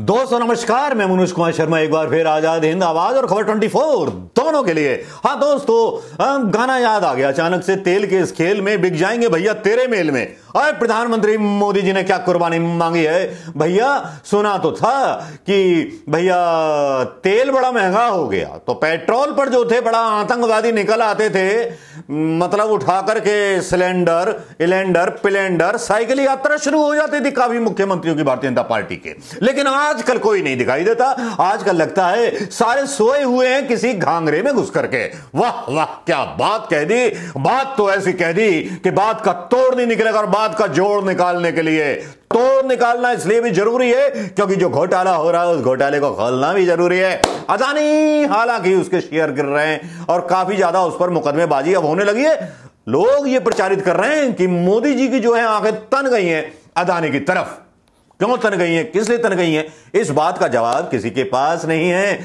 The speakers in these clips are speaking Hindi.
दोस्तों नमस्कार मैं मनोज कुमार शर्मा एक बार फिर आजाद हिंद आवाज और खबर 24 दोनों के लिए हाँ दोस्तों गाना याद आ गया अचानक से तेल के इस खेल में बिक जाएंगे भैया तेरे मेल में और प्रधानमंत्री मोदी जी ने क्या कुर्बानी मांगी है भैया सुना तो था कि भैया तेल बड़ा महंगा हो गया तो पेट्रोल पर जो थे बड़ा आतंकवादी निकल आते थे मतलब उठा करके सिलेंडर इलेंडर पिलेंडर साइकिल यात्रा शुरू हो जाती थी काफी मुख्यमंत्रियों की भारतीय जनता पार्टी के लेकिन आजकल कोई नहीं दिखाई देता आजकल लगता है सारे सोए हुए हैं किसी घांगरे में घुस करके वाह वाह क्या बात कह दी बात तो ऐसी कह दी कि बात का तोड़ नहीं निकलेगा और बात बात का जोड़ निकालने के लिए तोड़ निकालना इसलिए भी जरूरी है क्योंकि जो घोटाला हो रहा है उस घोटाले को खोलना भी जरूरी है अदानी हालांकि उसके शेयर गिर रहे हैं और काफी ज्यादा उस पर मुकदमेबाजी अब होने लगी है लोग ये प्रचारित कर रहे हैं कि मोदी जी की जो है आंखें तन गई हैं अदानी की तरफ क्यों तन गई हैं किस लिए तन गई हैं इस बात का जवाब किसी के पास नहीं है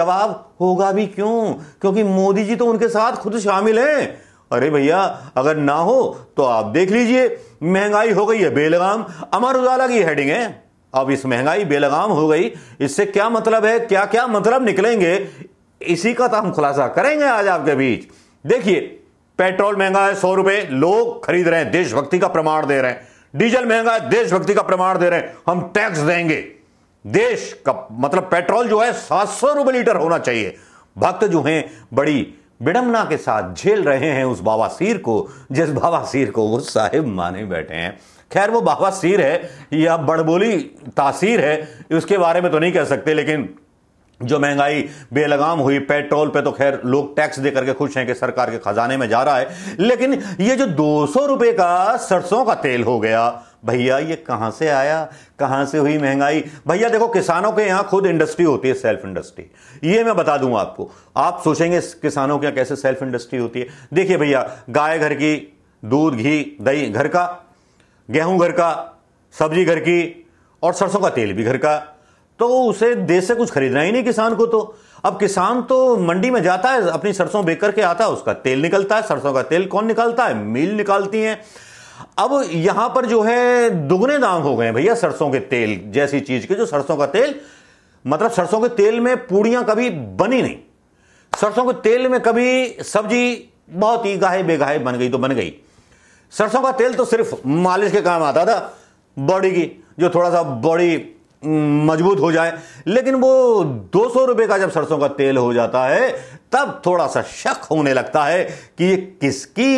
जवाब होगा भी क्यों क्योंकि मोदी जी तो उनके साथ खुद शामिल हैं अरे भैया अगर ना हो तो आप देख लीजिए महंगाई हो गई है बेलगाम अमर उजाला की हेडिंग है अब इस महंगाई बेलगाम हो गई इससे क्या मतलब है क्या क्या मतलब निकलेंगे इसी का तो हम खुलासा करेंगे आज आपके बीच देखिए पेट्रोल महंगा है सौ रुपए लोग खरीद रहे हैं देशभक्ति का प्रमाण दे रहे हैं डीजल महंगा है देशभक्ति का प्रमाण दे रहे हैं हम टैक्स देंगे देश का मतलब पेट्रोल जो है सात सौ रुपए लीटर होना चाहिए भक्त जो हैं बड़ी विडम्बना के साथ झेल रहे हैं उस बाबासीर को जिस बाबासीर को वो साहिब माने बैठे हैं खैर वो बाबासीर है या बड़बोली तासीर है उसके बारे में तो नहीं कह सकते लेकिन जो महंगाई बेलगाम हुई पेट्रोल पे तो खैर लोग टैक्स दे करके खुश हैं कि सरकार के खजाने में जा रहा है लेकिन ये जो दो सौ रुपये का सरसों का तेल हो गया भैया ये कहाँ से आया कहाँ से हुई महंगाई भैया देखो किसानों के यहाँ खुद इंडस्ट्री होती है सेल्फ इंडस्ट्री ये मैं बता दूं आपको आप सोचेंगे किसानों के यहाँ कैसे सेल्फ इंडस्ट्री होती है देखिए भैया गाय घर की दूध घी दही घर का गेहूं घर का सब्जी घर की और सरसों का तेल भी घर का तो उसे देश से कुछ खरीदना ही नहीं किसान को तो अब किसान तो मंडी में जाता है अपनी सरसों बेच करके आता है उसका तेल निकलता है सरसों का तेल कौन निकालता है मिल निकालती हैं अब यहां पर जो है दुगने दाम हो गए भैया सरसों के तेल जैसी चीज के जो सरसों का तेल मतलब सरसों के तेल में पूड़ियां कभी बनी नहीं सरसों के तेल में कभी सब्जी बहुत ही गाहे बेगाहे बन गई तो बन गई सरसों का तेल तो सिर्फ मालिश के काम आता था बॉडी की जो थोड़ा सा बॉडी मजबूत हो जाए लेकिन वो दो सौ रुपये का जब सरसों का तेल हो जाता है तब थोड़ा सा शक होने लगता है कि ये किसकी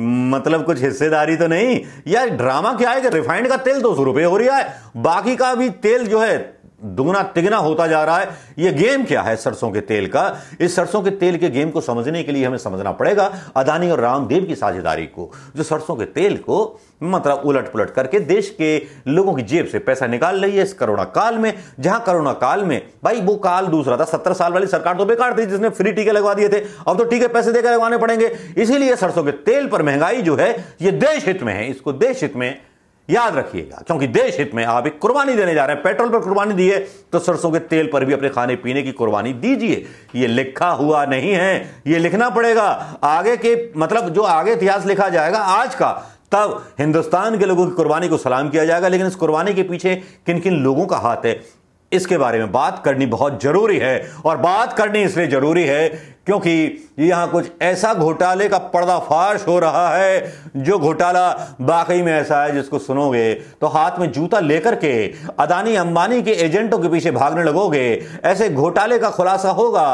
मतलब कुछ हिस्सेदारी तो नहीं यार ड्रामा क्या है कि रिफाइंड का तेल दो सौ रुपये हो रहा है बाकी का भी तेल जो है दुगना तिगना होता जा रहा है यह गेम क्या है सरसों के तेल का इस सरसों के तेल के गेम को समझने के लिए हमें समझना पड़ेगा अदानी और रामदेव की साझेदारी को जो सरसों के तेल को मतलब उलट पुलट करके देश के लोगों की जेब से पैसा निकाल रही है इस कोरोना काल में जहां कोरोना काल में भाई वो काल दूसरा था सत्तर साल वाली सरकार तो बेकार थी जिसने फ्री टीके लगवा दिए थे अब तो टीके पैसे देकर लगवाने पड़ेंगे इसीलिए सरसों के तेल पर महंगाई जो है ये देश हित में है इसको देश हित में याद रखिएगा क्योंकि देश हित में आप एक कुर्बानी देने जा रहे हैं पेट्रोल पर कुर्बानी दी है तो सरसों के तेल पर भी अपने खाने पीने की कुर्बानी दीजिए यह लिखा हुआ नहीं है यह लिखना पड़ेगा आगे के मतलब जो आगे इतिहास लिखा जाएगा आज का तब हिंदुस्तान के लोगों की कुर्बानी को सलाम किया जाएगा लेकिन इस कुर्बानी के पीछे किन किन लोगों का हाथ है इसके बारे में बात करनी बहुत जरूरी है और बात करनी इसलिए जरूरी है क्योंकि यहां कुछ ऐसा घोटाले का पर्दाफाश हो रहा है जो घोटाला वाकई में ऐसा है जिसको सुनोगे तो हाथ में जूता लेकर के अदानी अंबानी के एजेंटों के पीछे भागने लगोगे ऐसे घोटाले का खुलासा होगा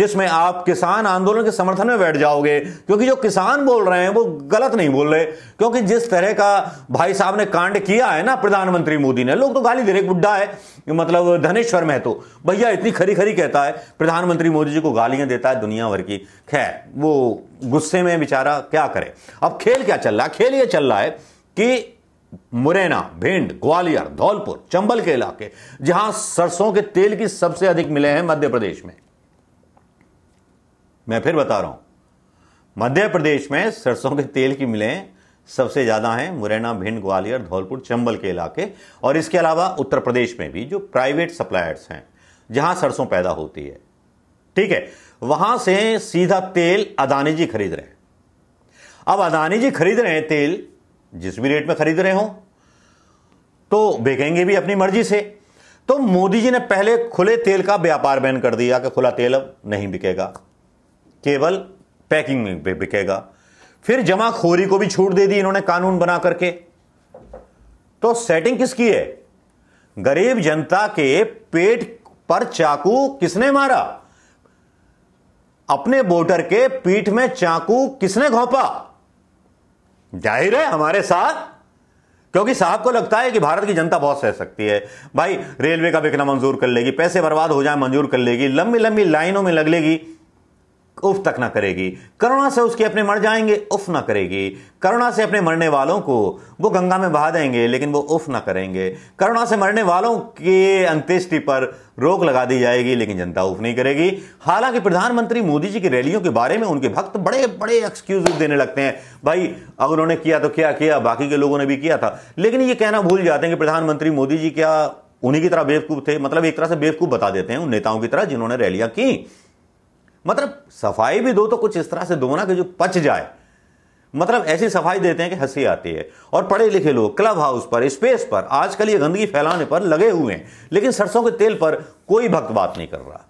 जिसमें आप किसान आंदोलन के समर्थन में बैठ जाओगे क्योंकि जो किसान बोल रहे हैं वो गलत नहीं बोल रहे क्योंकि जिस तरह का भाई साहब ने कांड किया है ना प्रधानमंत्री मोदी ने लोग तो गाली दे रहे बुढ़ा है मतलब धनेश्वर महतो भैया इतनी खरी खरी कहता है प्रधानमंत्री मोदी जी को गालियां देता है दुनिया भर की खैर वो गुस्से में बेचारा क्या करे अब खेल क्या चल रहा है खेल ये चल रहा है कि मुरैना भिंड ग्वालियर धौलपुर चंबल के इलाके जहां सरसों के तेल की सबसे अधिक मिले हैं मध्य प्रदेश में मैं फिर बता रहा हूं मध्य प्रदेश में सरसों के तेल की मिले सबसे ज्यादा हैं मुरैना भिंड ग्वालियर धौलपुर चंबल के इलाके और इसके अलावा उत्तर प्रदेश में भी जो प्राइवेट सप्लायर्स हैं जहां सरसों पैदा होती है ठीक है वहां से सीधा तेल अदानी जी खरीद रहे हैं अब अदानी जी खरीद रहे हैं तेल जिस भी रेट में खरीद रहे हो तो बेचेंगे भी अपनी मर्जी से तो मोदी जी ने पहले खुले तेल का व्यापार बैन कर दिया कि खुला तेल अब नहीं बिकेगा केवल पैकिंग में बिकेगा फिर जमाखोरी को भी छूट दे दी इन्होंने कानून बना करके तो सेटिंग किसकी है गरीब जनता के पेट पर चाकू किसने मारा अपने वोटर के पीठ में चाकू किसने घोंपा जाहिर है हमारे साथ क्योंकि साहब को लगता है कि भारत की जनता बहुत सह सकती है भाई रेलवे का बिकना मंजूर कर लेगी पैसे बर्बाद हो जाए मंजूर कर लेगी लंबी लंबी लाइनों में लग लेगी उफ तक ना करेगी करुणा से उसके अपने मर जाएंगे उफ ना करेगी करुणा से अपने मरने वालों को वो गंगा में बहा देंगे लेकिन वो उफ ना करेंगे करुणा से मरने वालों के अंत्येष्टि पर रोक लगा दी जाएगी लेकिन जनता उफ नहीं करेगी हालांकि प्रधानमंत्री मोदी जी की रैलियों के बारे में उनके भक्त बड़े बड़े एक्सक्यूज देने लगते हैं भाई अब उन्होंने किया तो क्या किया बाकी के लोगों ने भी किया था लेकिन ये कहना भूल जाते हैं कि प्रधानमंत्री मोदी जी क्या उन्हीं की तरह बेवकूफ थे मतलब एक तरह से बेवकूफ बता देते हैं उन नेताओं की तरह जिन्होंने रैलियां की मतलब सफाई भी दो तो कुछ इस तरह से दो ना कि जो पच जाए मतलब ऐसी सफाई देते हैं कि हंसी आती है और पढ़े लिखे लोग क्लब हाउस पर स्पेस पर आजकल ये गंदगी फैलाने पर लगे हुए हैं लेकिन सरसों के तेल पर कोई भक्त बात नहीं कर रहा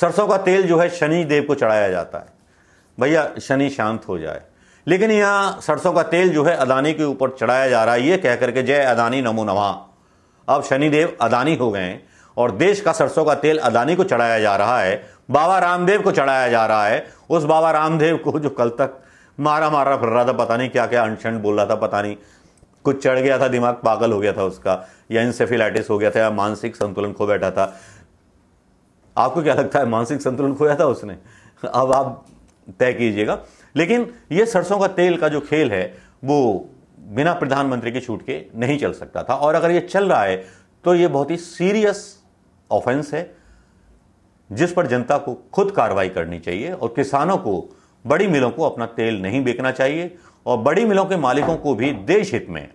सरसों का तेल जो है शनि देव को चढ़ाया जाता है भैया शनि शांत हो जाए लेकिन यहां सरसों का तेल जो है अदानी के ऊपर चढ़ाया जा रहा है ये कहकर के जय अदानी नमो नमा अब शनिदेव अदानी हो गए और देश का सरसों का तेल अदानी को चढ़ाया जा रहा है बाबा रामदेव को चढ़ाया जा रहा है उस बाबा रामदेव को जो कल तक मारा मारा फिर रहा था पता नहीं क्या क्या अनशन बोल रहा था पता नहीं कुछ चढ़ गया था दिमाग पागल हो गया था उसका या इंसेफिलाइटिस हो गया था या मानसिक संतुलन खो बैठा था आपको क्या लगता है मानसिक संतुलन खोया था उसने अब आप तय कीजिएगा लेकिन ये सरसों का तेल का जो खेल है वो बिना प्रधानमंत्री के छूट के नहीं चल सकता था और अगर ये चल रहा है तो ये बहुत ही सीरियस ऑफेंस है जिस पर जनता को खुद कार्रवाई करनी चाहिए और किसानों को बड़ी मिलों को अपना तेल नहीं बेचना चाहिए और बड़ी मिलों के मालिकों को भी देश हित में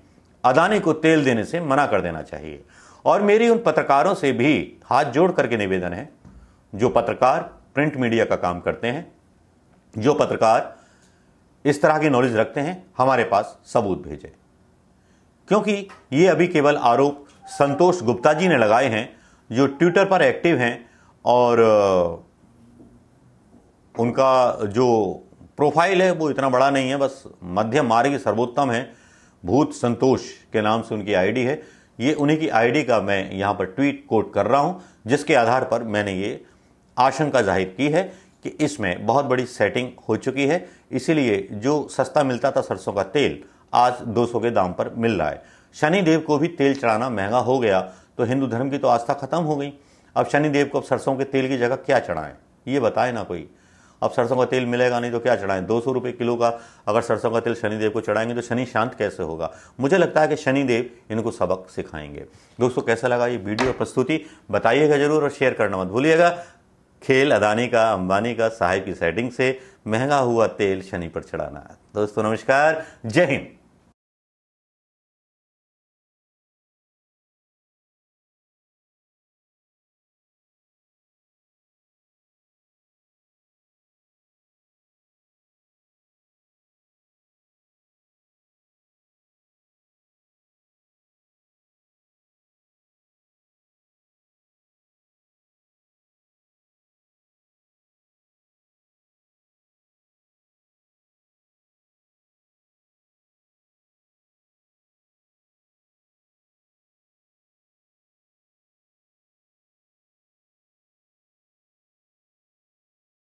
अदानी को तेल देने से मना कर देना चाहिए और मेरी उन पत्रकारों से भी हाथ जोड़ करके निवेदन है जो पत्रकार प्रिंट मीडिया का काम करते हैं जो पत्रकार इस तरह की नॉलेज रखते हैं हमारे पास सबूत भेजें क्योंकि ये अभी केवल आरोप संतोष गुप्ता जी ने लगाए हैं जो ट्विटर पर एक्टिव हैं और उनका जो प्रोफाइल है वो इतना बड़ा नहीं है बस मध्यम मार्ग सर्वोत्तम है भूत संतोष के नाम से उनकी आईडी है ये उन्हीं की आईडी का मैं यहाँ पर ट्वीट कोट कर रहा हूँ जिसके आधार पर मैंने ये आशंका जाहिर की है कि इसमें बहुत बड़ी सेटिंग हो चुकी है इसीलिए जो सस्ता मिलता था सरसों का तेल आज 200 के दाम पर मिल रहा है शनि देव को भी तेल चढ़ाना महंगा हो गया तो हिंदू धर्म की तो आस्था खत्म हो गई अब शनिदेव को अब सरसों के तेल की जगह क्या चढ़ाएं ये बताए ना कोई अब सरसों का तेल मिलेगा नहीं तो क्या चढ़ाएं दो सौ रुपये किलो का अगर सरसों का तेल शनिदेव को चढ़ाएंगे तो शनि शांत कैसे होगा मुझे लगता है कि शनिदेव इनको सबक सिखाएंगे दोस्तों कैसा लगा ये वीडियो प्रस्तुति बताइएगा जरूर और शेयर करना मत भूलिएगा खेल अदानी का अंबानी का साहिब की सेटिंग से महंगा हुआ तेल शनि पर चढ़ाना दोस्तों नमस्कार जय हिंद